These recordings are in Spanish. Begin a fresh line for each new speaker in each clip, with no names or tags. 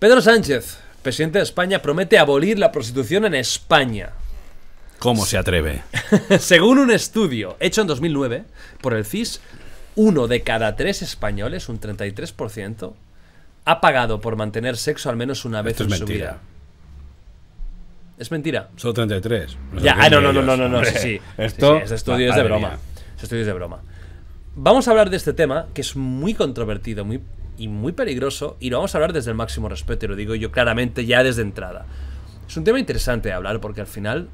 Pedro Sánchez, presidente de España, promete abolir la prostitución en España.
¿Cómo se atreve?
Según un estudio hecho en 2009 por el CIS, uno de cada tres españoles, un 33%, ha pagado por mantener sexo al menos una vez en su vida. Es mentira. Solo
33. ya, ah, no, no, no, no, no, no, Esto, de broma.
Este estudio es de broma. Vamos a hablar de este tema que es muy controvertido, muy y muy peligroso, y lo vamos a hablar desde el máximo respeto, y lo digo yo claramente ya desde entrada. Es un tema interesante de hablar porque al final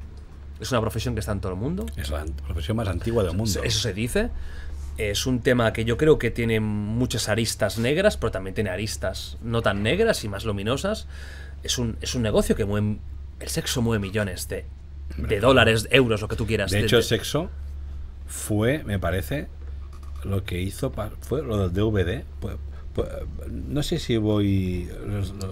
es una profesión que está en todo el mundo. Es la profesión más antigua del mundo. Eso se dice. Es un tema que yo creo que tiene muchas aristas negras, pero también tiene aristas no tan negras y más luminosas. Es un, es un negocio que mueve. El sexo mueve millones de, de dólares, euros, lo que tú quieras. De hecho, el
sexo fue, me parece, lo que hizo. Fue lo del DVD. Pues, no sé si voy.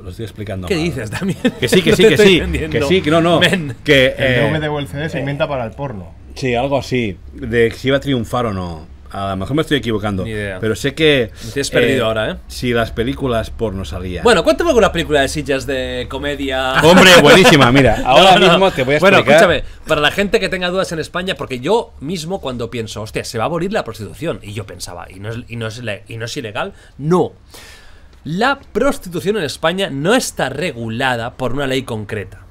Lo, estoy explicando. ¿Qué dices también? Que sí, que sí, que sí. Que sí, que no, no. Que, eh, el DVD o el
CD se inventa para el porno.
Sí, algo así. De si iba a triunfar o no. A lo mejor me estoy equivocando. Pero sé que. Me perdido eh, ahora, ¿eh? Si las películas porno salían.
Bueno, cuéntame alguna película de sillas de comedia. Hombre, buenísima, mira. Ahora mismo te voy a explicar. Bueno, escúchame. Para la gente que tenga dudas en España, porque yo mismo cuando pienso, hostia, se va a abolir la prostitución. Y yo pensaba, ¿y no es, y no es, y no es ilegal? No. La prostitución en España no está regulada por una ley concreta.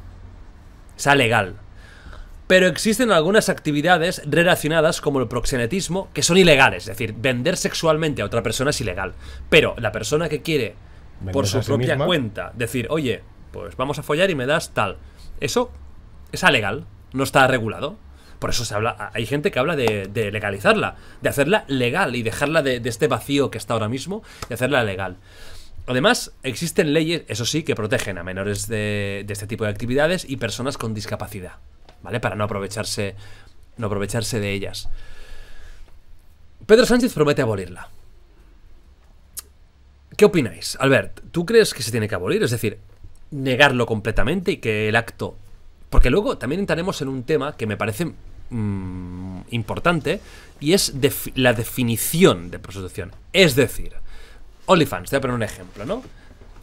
Está legal pero existen algunas actividades relacionadas como el proxenetismo que son ilegales, es decir, vender sexualmente a otra persona es ilegal, pero la persona que quiere por su propia cuenta decir, oye, pues vamos a follar y me das tal, eso es legal no está regulado. Por eso se habla, hay gente que habla de, legalizarla, de hacerla legal y dejarla de, este vacío que está ahora mismo y hacerla legal. Además, existen leyes, eso sí, que protegen a menores de, de, este tipo de actividades y personas con discapacidad. ¿vale? Para no aprovecharse, no aprovecharse de ellas. Pedro Sánchez promete abolirla. ¿Qué opináis? Albert, ¿tú crees que se tiene que abolir? Es decir, negarlo completamente y que el acto... Porque luego también entraremos en un tema que me parece mm, importante y es la definición de prostitución. Es decir, OnlyFans, te voy a poner un ejemplo, ¿no?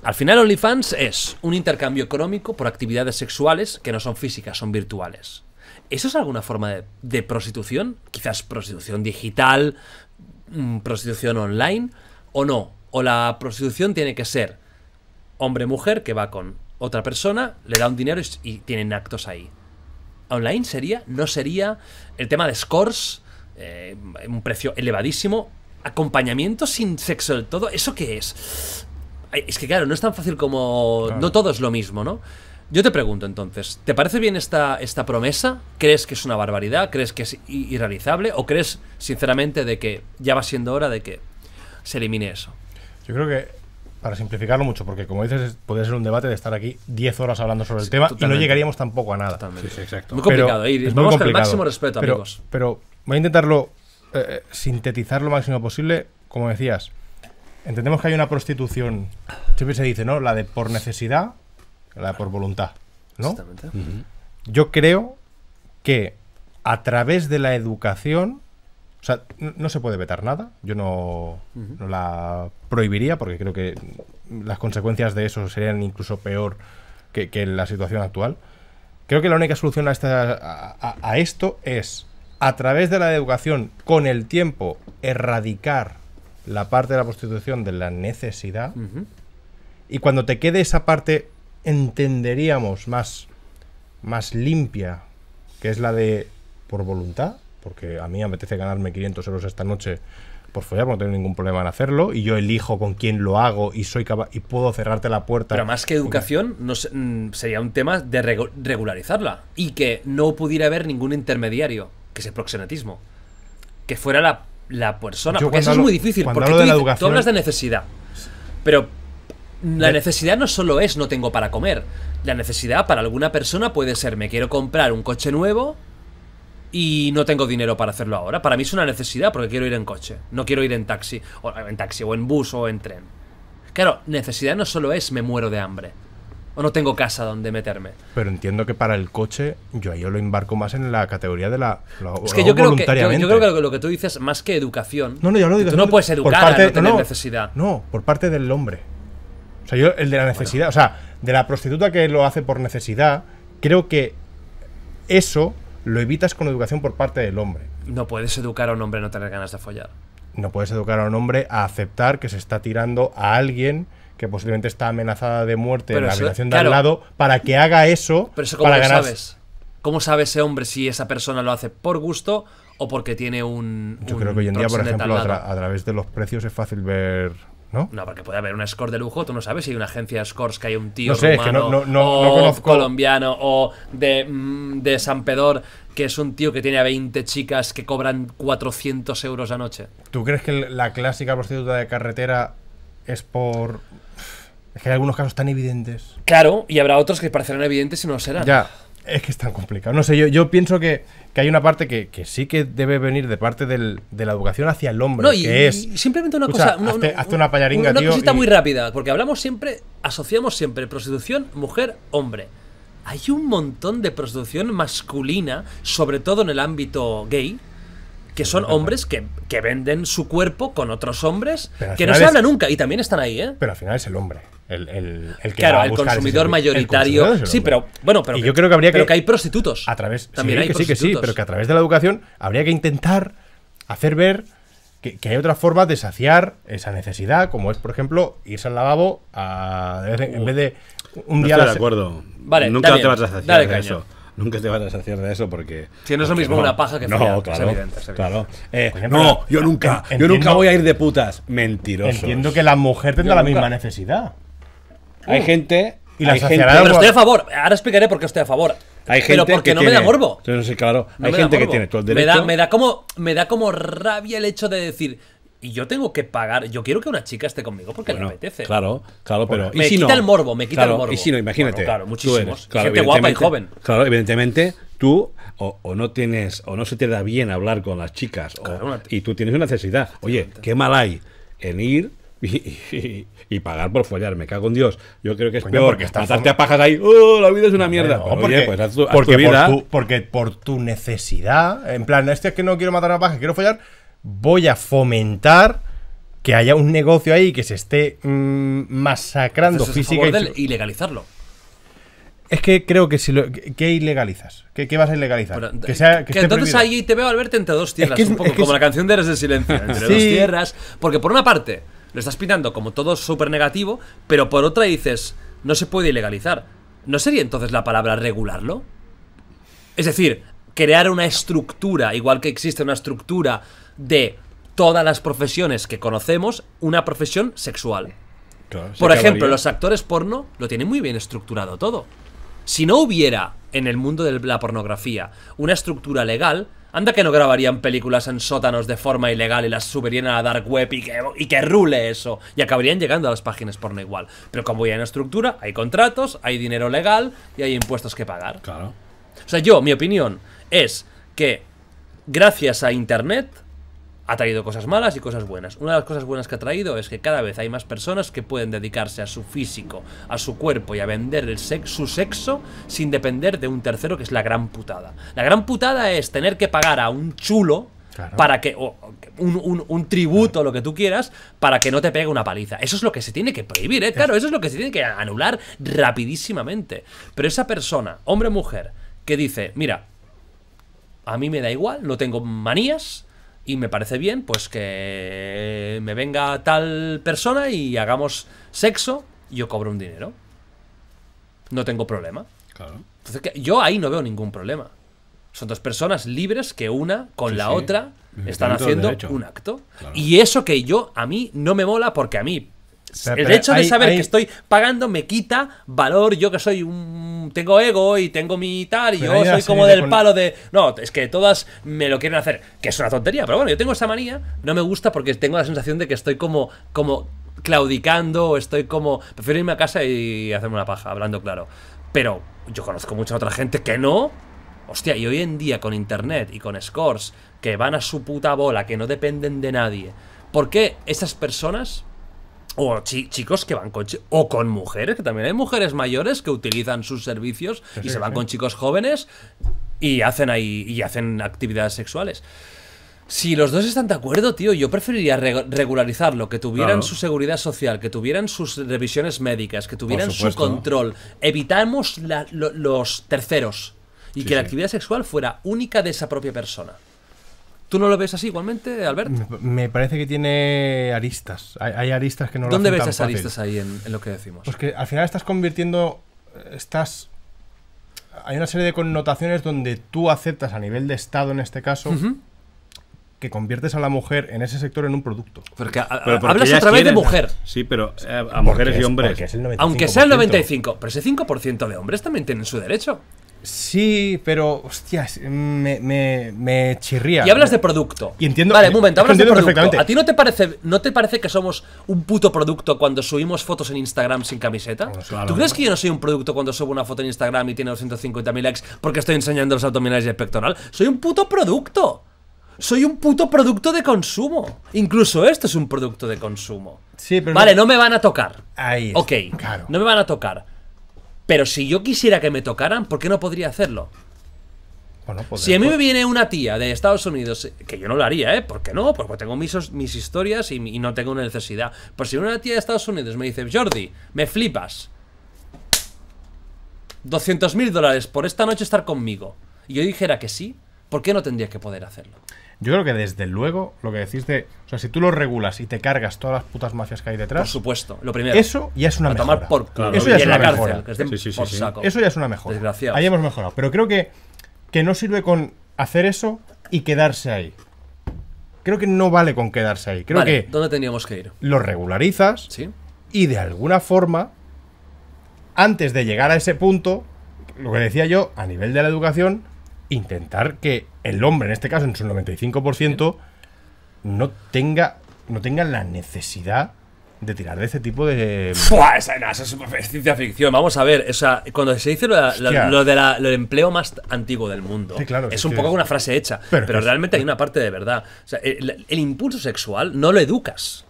Al final OnlyFans es un intercambio económico por actividades sexuales que no son físicas, son virtuales. ¿Eso es alguna forma de, prostitución? Quizás prostitución digital, mm, prostitución online, o no. O la prostitución tiene que ser hombre-mujer que va con otra persona, le da un dinero y, tienen actos ahí. ¿Online sería? ¿No sería? El tema de scores, eh, un precio elevadísimo, acompañamiento sin sexo del todo, ¿eso qué es? Es que claro, no es tan fácil como... No todo es lo mismo, ¿no? Yo te pregunto entonces, ¿te parece bien esta, esta promesa? ¿Crees que es una barbaridad? ¿Crees que es irrealizable? ¿O crees sinceramente de que ya va siendo hora de que se elimine eso?
Yo creo que, para simplificarlo mucho, porque como dices, podría ser un debate de estar aquí 10 horas hablando sobre el tema y no llegaríamos tampoco a nada. Sí, sí, exacto. Muy complicado, ¿eh? Vamos con el máximo respeto, amigos. Pero voy a intentarlo eh, eh, sintetizar lo máximo posible, como decías. Entendemos que hay una prostitución. Siempre se dice, ¿no? La de por necesidad, la de por voluntad. ¿No? Yo creo que a través de la educación. O sea, no, se puede vetar nada. Yo no, la prohibiría porque creo que las consecuencias de eso serían incluso peor que, la situación actual. Creo que la única solución a, esta, a esto es, a través de la educación, con el tiempo, erradicar la parte de la prostitución de la necesidad. Y cuando te quede esa parte, entenderíamos más, más limpia, que es la de por voluntad, porque a mí me apetece ganarme 500 euros esta noche por follar, no tengo ningún problema en hacerlo, y yo elijo con quién lo hago y soy y puedo cerrarte la puerta. Pero más que educación,
no mm, sería un tema de regularizarla y que no pudiera haber ningún intermediario, que es el proxenetismo, que fuera la la persona. porque eso es muy difícil. Porque tú, hablas de necesidad. Pero la necesidad no solo es no tengo para comer. La necesidad para alguna persona puede ser me quiero comprar un coche nuevo y no tengo dinero para hacerlo ahora. Para mí es una necesidad porque quiero ir en coche. No quiero ir en taxi. O en taxi o en bus o en tren. Claro, necesidad no solo es me muero de hambre o no tengo casa donde meterme.
Pero entiendo que para el coche yo ahí yo lo embarco más en la categoría de la... Lo, es que, yo creo, que yo,
creo que lo que tú dices, más que educación... No, no, yo lo digo... Tú no puedes educar a no tener necesidad.
No, por parte del hombre. O sea, yo el de la necesidad, o sea, de la prostituta que lo hace por necesidad, creo que eso lo evitas con educación por parte del hombre.
No puedes educar a un hombre a no tener ganas de follar.
No puedes educar a un hombre a aceptar que se está tirando a alguien que posiblemente está amenazada de muerte en la habitación de al lado, para que haga eso,
pero eso ¿cómo para sabes? ¿Cómo sabe ese hombre si esa persona lo hace por gusto o porque tiene un. Yo creo que hoy en día, por ejemplo, a,
través de los precios es fácil ver.
¿No? no, porque puede haber un score de lujo, tú no sabes si hay una agencia de scores que hay un tío no que no, no, colombiano o de, mm, de San Pedor que es un tío que tiene a 20 chicas que cobran 400 euros a noche.
¿Tú crees que la clásica prostituta de carretera es por es que hay algunos casos tan evidentes.
Claro, y habrá otros que parecerán evidentes y no lo serán. Ya,
es que es tan complicado. No sé, yo, pienso que, hay una parte que, sí que debe venir de parte de la educación hacia el hombre, no, y, que es... simplemente una cosa... Una, hazte, una, payaringa, una, cosita muy
rápida, porque hablamos siempre, asociamos siempre prostitución, mujer, hombre. Hay un montón de prostitución masculina, sobre todo en el ámbito gay, que son hombres que, venden su cuerpo con otros hombres que no se habla nunca y también están ahí, ¿eh? Pero al
final es el hombre. El, el, el que claro, el consumidor mayoritario. sí, pero bueno, pero, yo creo que habría que, hay prostitutos.
A través, también hay sí, sí, pero que a
través de la educación habría que intentar hacer ver que, hay otra forma de saciar esa necesidad, como es, por ejemplo, irse al lavabo en uh. vez de un no día. de acuerdo. Vale, Nunca te vas a saciar de eso. Nunca te vas a saciar de eso porque. Si no es lo mismo una paja que No, Es
claro. Eh, no, yo nunca. yo nunca voy a ir de putas. Mentiroso. Entiendo que la
mujer tenga la misma
necesidad.
Hay uh. gente. Y la gente, pero estoy a favor. Ahora explicaré por qué estoy a favor. Hay gente pero porque que no me da morbo. No sé, claro. hay gente que tiene todo el derecho. Me da, me da, como, me da como rabia el hecho de decir. Y yo tengo que pagar. Yo quiero que una chica esté conmigo porque le apetece. Claro, claro, pero. me quita el morbo, me quita el morbo. Y si no, imagínate. claro, muchísimos. claro, gente guapa y joven.
Claro, evidentemente, tú o, no tienes, o no se te da bien hablar con las chicas, o, y tú tienes una necesidad. Oye, qué mal hay en ir y, pagar por follar, me cago en Dios. Yo creo que es peor matarte a pajas ahí, ¡oh, la vida es una mierda!
porque, Por tu, necesidad, en plan, este es que no quiero matar a pajas, quiero follar, voy a fomentar que haya un negocio ahí que se esté mm, masacrando Físicamente física.
y legalizarlo?
Es que creo que si lo. ¿Qué ilegalizas? ¿Qué, vas a ilegalizar? que, entonces ahí
te veo, al verte entre dos tierras, como la canción de Eres de Silencio. Entre dos tierras. Porque por una parte, lo estás pintando como todo súper negativo, pero por otra dices, no se puede ilegalizar. ¿No sería entonces la palabra regularlo? Es decir, crear una estructura, igual que existe una estructura de todas las profesiones que conocemos, una profesión sexual.
Por ejemplo, los
actores porno lo tienen muy bien estructurado todo. Si no hubiera en el mundo de la pornografía una estructura legal, Anda que no grabarían películas en sótanos de forma ilegal y las subirían a la dark web y que, y que rule eso. Y acabarían llegando a las páginas porno igual. Pero como ya hay una estructura, hay contratos, hay dinero legal y hay impuestos que pagar. Claro. O sea, yo, mi opinión es que gracias a Internet ha traído cosas malas y cosas buenas. Una de las cosas buenas que ha traído es que cada vez hay más personas que pueden dedicarse a su físico, a su cuerpo y a vender su sexo sin depender de un tercero, que es la gran putada. La gran putada es tener que pagar a un chulo para que o, un, un, tributo, lo que tú quieras, para que no te pegue una paliza. Eso es lo que se tiene que prohibir, ¿eh? claro, eso es lo que se tiene que anular rapidísimamente. Pero esa persona, hombre o mujer, que dice, mira, a mí me da igual, no tengo manías, y me parece bien, pues que me venga tal persona y hagamos sexo, y yo cobro un dinero. No tengo problema. Entonces, que yo ahí no veo ningún problema. Son dos personas libres que una con la otra están haciendo un acto. Y eso que yo, a mí no me mola porque a mí, el hecho de saber que estoy pagando me quita valor. Yo que soy un. Tengo ego y tengo mi tal. Y yo soy como del palo de. No, es que todas me lo quieren hacer. Que es una tontería, pero bueno, yo tengo esa manía. No me gusta porque tengo la sensación de que estoy como. como claudicando estoy como. Prefiero irme a casa y hacerme una paja, hablando claro. Pero yo conozco mucha otra gente que no. Hostia, y hoy en día con internet y con scores que van a su puta bola, que no dependen de nadie. ¿Por qué esas personas o chicos que van con o con mujeres, que también hay mujeres mayores que utilizan sus servicios y se van con chicos jóvenes y hacen ahí y hacen actividades sexuales. Si los dos están de acuerdo, tío, yo preferiría regularizarlo, que tuvieran su seguridad social, que tuvieran sus revisiones médicas, que tuvieran su control. Evitamos los terceros y que la actividad sexual fuera única de esa propia persona. ¿Tú no lo ves así igualmente, Albert?
Me parece que tiene aristas. Hay, aristas que no ¿Dónde lo ves esas aristas
ahí en, lo que decimos?
Pues que al final estás convirtiendo. Eh, estás. Hay una serie de connotaciones donde tú aceptas a nivel de Estado, en este caso, que conviertes a la mujer en ese sector en un producto. Porque, hablas otra vez de mujer. Sí, pero eh, a, mujeres y hombres. Aunque sea el 95%,
pero ese 5% de hombres también tienen su derecho. Sí, pero,
hostias, me, chirría. Y hablas de producto. Y entiendo. Vale, un momento, hablas de producto. ¿A
ti no te, parece, no te parece que somos un puto producto cuando subimos fotos en Instagram sin camiseta? ¿Tú crees que yo no soy un producto cuando subo una foto en Instagram y tiene 250.000 likes porque estoy enseñando los abdominales y el pectoral? Soy un puto producto. Soy un puto producto de consumo. Incluso esto es un producto de consumo. Vale, no, me van a tocar. Ahí. ok. No me van a tocar. Pero si yo quisiera que me tocaran, ¿por qué no podría hacerlo? Pues si a mí me viene una tía de Estados Unidos, eh, que yo no lo haría, ¿eh? ¿Por qué no? Porque pues tengo mis, mis historias y, no tengo una necesidad. Pero pues si una tía de Estados Unidos me dice, Jordi, me flipas. 200.000 mil dólares por esta noche estar conmigo. Y yo dijera que sí, ¿Por qué no tendrías que poder hacerlo?
Yo creo que desde luego, lo que decís de. O sea, si tú lo regulas y te cargas todas las putas mafias que hay detrás. Por supuesto, lo primero. Eso ya es una por, eso, ya es una cárcel, mejora. eso ya es una mejora. Desgraciado. Ahí hemos mejorado. Pero creo que, que no sirve con hacer eso y quedarse ahí. Creo que no vale con quedarse ahí. Creo que.
¿Dónde teníamos que ir? Lo
regularizas. Sí. Y de alguna forma, antes de llegar a ese punto, lo que decía yo, a nivel de la educación intentar que el hombre, en este caso en su 95%, no tenga, no tenga la necesidad de tirar de ese tipo de. Esa,
es ciencia ficción. Vamos a ver, o cuando se dice lo, de la, del empleo más antiguo del mundo, es un poco una frase hecha, pero, realmente hay una parte de verdad. el, impulso sexual no lo educas.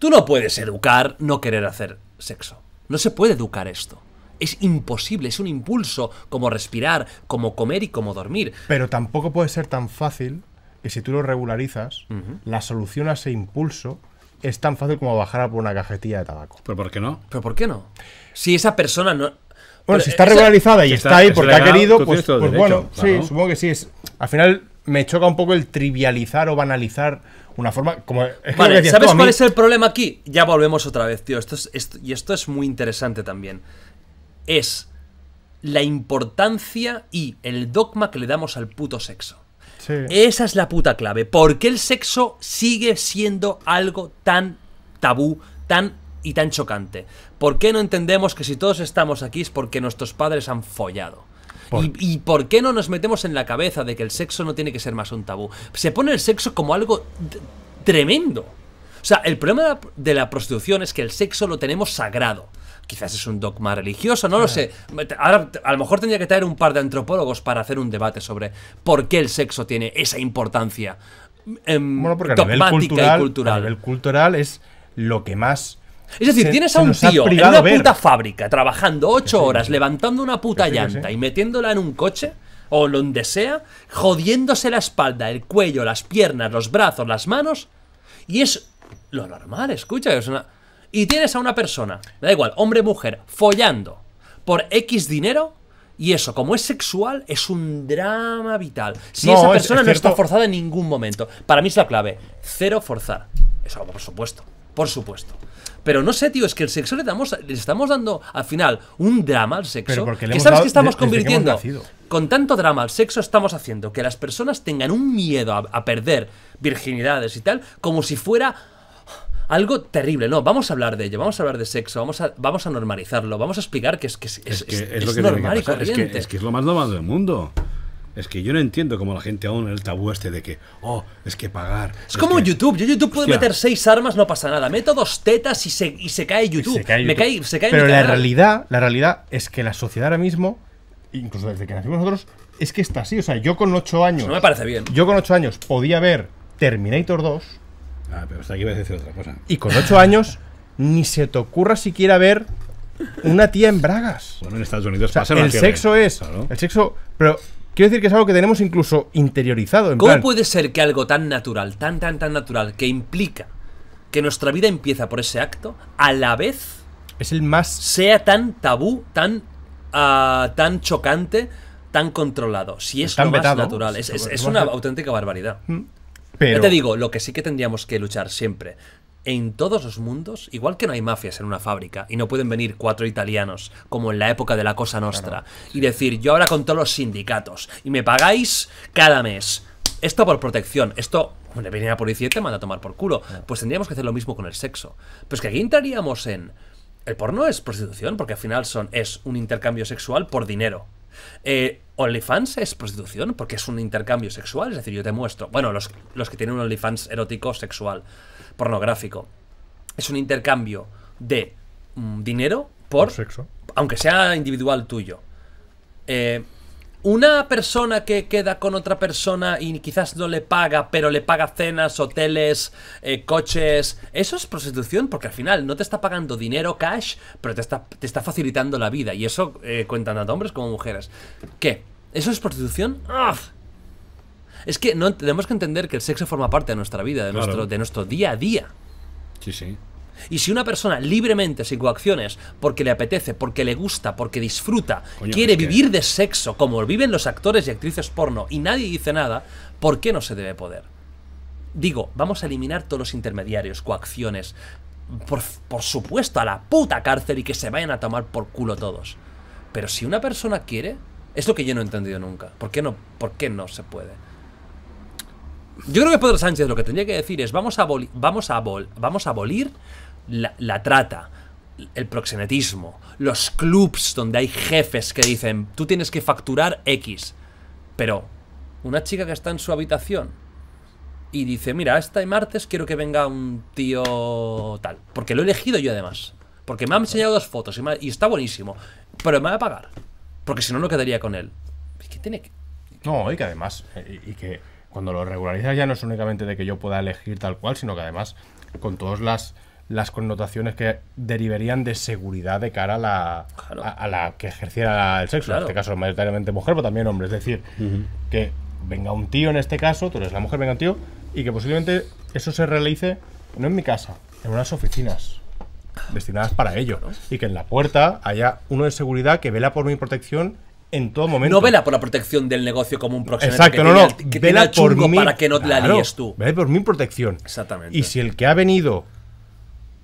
Tú no puedes educar no querer hacer sexo. No se puede educar esto es imposible, es un impulso, como respirar, como comer y como dormir. Pero tampoco puede ser tan fácil que si tú
lo regularizas, la solución a ese impulso es tan fácil como bajar por una cajetilla de tabaco. ¿Pero por qué no? ¿Pero por qué no? Si esa persona no... Bueno, si está regularizada y está, ahí porque ha querido, pues, pues, bueno, sí, supongo que sí. Es, al final me choca un poco el trivializar o banalizar una forma como vale, ¿sabes cuál es
el problema aquí? Ya volvemos otra vez, tío. Esto y esto es muy interesante también es la importancia y el dogma que le damos al puto sexo. Esa es la puta clave. ¿Por qué el sexo sigue siendo algo tan tabú, tan y tan chocante? ¿Por qué no entendemos que si todos estamos aquí es porque nuestros padres han follado? ¿Y, ¿Y, por qué no nos metemos en la cabeza de que el sexo no tiene que ser más un tabú? Se pone el sexo como algo tremendo. O sea, el problema de la prostitución es que el sexo lo tenemos sagrado. Quizás es un dogma religioso, no lo ah. sé. Ahora, a lo mejor tendría que traer un par de antropólogos para hacer un debate sobre por qué el sexo tiene esa importancia em, dogmática cultural, y cultural. el cultural es lo que más es decir, tienes a un tío en una puta fábrica trabajando ocho horas, levantando una puta llanta y metiéndola en un coche o donde sea, jodiéndose la espalda, el cuello, las piernas, los brazos, las manos. Y es lo normal, escucha, es una y tienes a una persona, da igual, hombre mujer, follando por X dinero, y eso, como es sexual, es un drama vital. Si esa persona no está forzada en ningún momento. Para mí es la clave. Cero forzar. Eso, por supuesto. Por supuesto. Pero no sé, tío, es que el sexo le, damos, le estamos dando al final un drama al sexo. porque sabes que estamos convirtiendo. con tanto drama al sexo estamos haciendo que las personas tengan un miedo a perder virginidades y tal, como si fuera algo terrible, no, vamos a hablar de ello, vamos a hablar de sexo, vamos a, vamos a normalizarlo, vamos a explicar que es, que es, que es, lo normal y corriente. Es que,
es lo más normal del mundo. Es que yo no entiendo cómo la gente aún el tabú este de que, oh,
es que pagar.
Es, como YouTube. Yo YouTube puedo meter seis armas, no pasa nada. Meto dos tetas y se, y se cae YouTube. Se cae YouTube. Pero la
realidad, la realidad es que la sociedad ahora mismo, incluso desde que nacimos nosotros, es que está así. O sea, yo con ocho años. no me parece bien. Yo con ocho años podía ver Terminator 2
Ah, pero aquí decir otra cosa. Y
con ocho años, ni se te ocurra siquiera ver una tía en bragas. Bueno, en Estados Unidos El sexo es. El sexo. Pero quiero decir que es algo que tenemos incluso interiorizado. En ¿Cómo puede
ser que algo tan natural, tan, tan, tan natural, que implica que nuestra vida empieza por ese acto, a la vez. Es el más. sea tan tabú, tan. Ah, tan chocante, tan controlado. Si pues es más natural. Es, pues una auténtica barbaridad. Mm. Yo te digo, lo que sí que tendríamos que luchar siempre. En todos los mundos, igual que no hay mafias en una fábrica y no pueden venir cuatro italianos, como en la época de la Cosa Nostra, y decir, yo ahora con todos los sindicatos y me pagáis cada mes. Esto por protección, esto le viene a la policía y te manda a tomar por culo. Pues tendríamos que hacer lo mismo con el sexo. Pero es que aquí entraríamos en. El porno es prostitución, porque al final son, es un intercambio sexual por dinero. Eh, OnlyFans es prostitución porque es un intercambio sexual, es decir, yo te muestro, bueno, los, que tienen un OnlyFans erótico, sexual, pornográfico, es un intercambio de mm, dinero por, sexo, aunque sea individual tuyo. Eh, una persona que queda con otra persona y quizás no le paga, pero le paga cenas, hoteles, eh, coches, eso es prostitución porque al final no te está pagando dinero, cash, pero te está, te está facilitando la vida y eso eh, cuentan tanto hombres como mujeres. ¿Qué? ¿Eso es prostitución? Es que no, tenemos que entender que el sexo forma parte de nuestra vida, de, nuestro, de nuestro día a día. Sí, sí. Y si una persona libremente, sin coacciones, porque le apetece, porque le gusta, porque disfruta, quiere vivir de sexo como viven los actores y actrices porno y nadie dice nada, ¿por qué no se debe poder? Digo, vamos a eliminar todos los intermediarios, coacciones, por, supuesto a la puta cárcel y que se vayan a tomar por culo todos. Pero si una persona quiere, es lo que yo no he entendido nunca. ¿Por qué no, por qué no se puede? Yo creo que Pedro Sánchez lo que tendría que decir es vamos a, vamos a, vamos a abolir la, trata, el proxenetismo, los clubs donde hay jefes que dicen, tú tienes que facturar X. Pero una chica que está en su habitación y dice, mira, este martes quiero que venga un tío tal. Porque lo he elegido yo además. Porque me han enseñado dos fotos y, está buenísimo. Pero me va a pagar. Porque si no, no quedaría con él. que tiene que...
No, y que además, eh, y, y que cuando lo regularizas ya no es únicamente de que yo pueda elegir tal cual, sino que además con todas las las connotaciones que derivarían de seguridad de cara a la, a, la que ejerciera el sexo, en este caso mayoritariamente mujer, pero también hombre. Es decir, que venga un tío en este caso, tú eres la mujer, venga un tío, y que posiblemente eso se realice no en mi casa, en unas oficinas destinadas para ello. Y que en la puerta haya uno de seguridad que vela por mi protección en todo momento. No vela
por la protección del negocio como un proxeneta Exacto, no, no. vela por mí, para que no la líes tú.
Vela por mi protección. Exactamente. Y si el que ha venido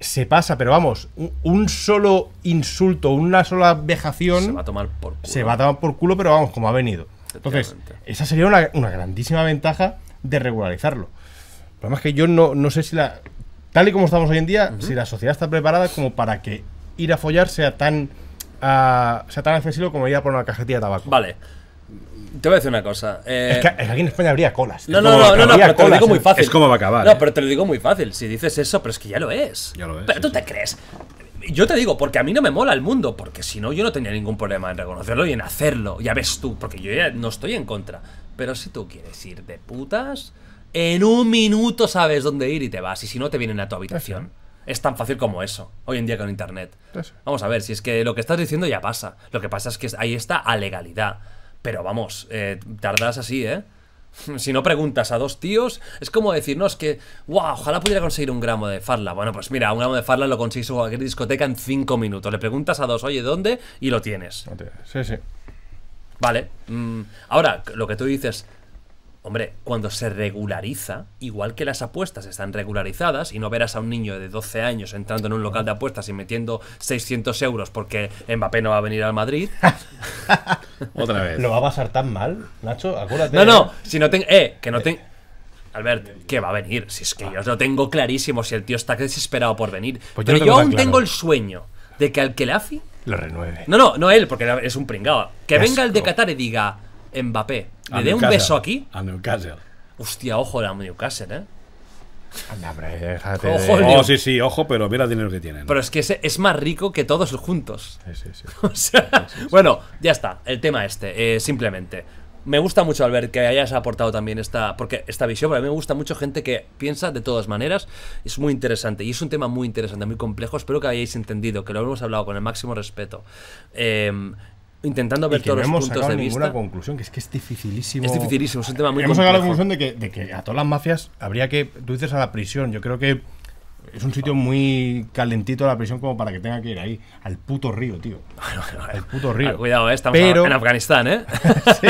se pasa, pero vamos, un, solo insulto, una sola vejación. Se va a tomar por culo. Se va a tomar por culo, pero vamos, como ha venido. Entonces, esa sería una, grandísima ventaja de regularizarlo. El problema es que yo no, no sé si la. Tal y como estamos hoy en día, si la sociedad está preparada como para que ir a follar sea tan. Ah, sea tan accesible como ir a por una cajetilla de tabaco. Vale.
Te voy a decir una cosa. Eh, es, que, aquí en España habría colas. No, no, no, no, te lo digo muy ¿eh? fácil. Es como va a acabar. No, eh. pero te lo digo muy fácil. Si dices eso, pero es que ya lo es. Ya lo es. Pero tú te crees. Yo te digo, porque a mí no me mola el mundo, porque si no, yo no tenía ningún problema en reconocerlo y en hacerlo. Ya ves tú, porque yo ya no estoy en contra. Pero si tú quieres ir de putas, en un minuto sabes dónde ir y te vas. Y si no, te vienen a tu habitación. Es tan fácil como eso, hoy en día con internet. Vamos a ver, si es que lo que estás diciendo ya pasa. Lo que pasa es que ahí está a legalidad. Pero vamos, eh, tardas así, ¿eh? si no preguntas a dos tíos, es como decirnos que, wow, ojalá pudiera conseguir un gramo de farla. Bueno, pues mira, un gramo de farla lo consigues en cualquier discoteca en cinco minutos. Le preguntas a dos, oye, ¿dónde? Y lo tienes. Sí, sí. Vale. Mm, ahora, lo que tú dices, Hombre, cuando se regulariza, igual que las apuestas están regularizadas y no verás a un niño de 12 años entrando en un local de apuestas y metiendo 600 euros porque Mbappé no va a venir al Madrid. Otra vez. ¿Lo
va a pasar tan mal, Nacho? Acuérdate. No, no,
si no tengo. Eh, que no tengo. Albert, que va a venir. Si es que ah. yo lo tengo clarísimo, si el tío está desesperado por venir. Pues Pero yo, aún tengo el sueño de que al Kelafi. Lo renueve. No, no, no él, porque es un pringado. Que venga el de Qatar y diga Mbappé le dé un beso aquí. A Newcastle. Hostia, ojo la Newcastle, ¿eh? Anda, déjate. Ojo, oh, sí,
sí, ojo, pero mira el dinero que tienen.
Pero es que es más rico que todos juntos. Sí, sí, sí. o sea, bueno, ya está. El tema este, eh, simplemente. Me gusta mucho, Albert, que hayas aportado también esta, porque esta visión. Pero a mí me gusta mucho gente que piensa de todas maneras. Es muy interesante y es un tema muy interesante, muy complejo. Espero que hayáis entendido, que lo hemos hablado con el máximo respeto. Eh, intentando ver y que todos no hemos los puntos de ninguna
conclusión, que es que es dificilísimo. Es dificilísimo, es un tema muy Hemos sacado la conclusión de que, a todas las mafias habría que. Tú dices a la prisión, yo creo que es un sitio muy calentito la prisión como para que tenga que ir ahí al puto río, tío. Al puto río. Cuidado, eh, estamos Pero... en
Afganistán,
¿eh? sí.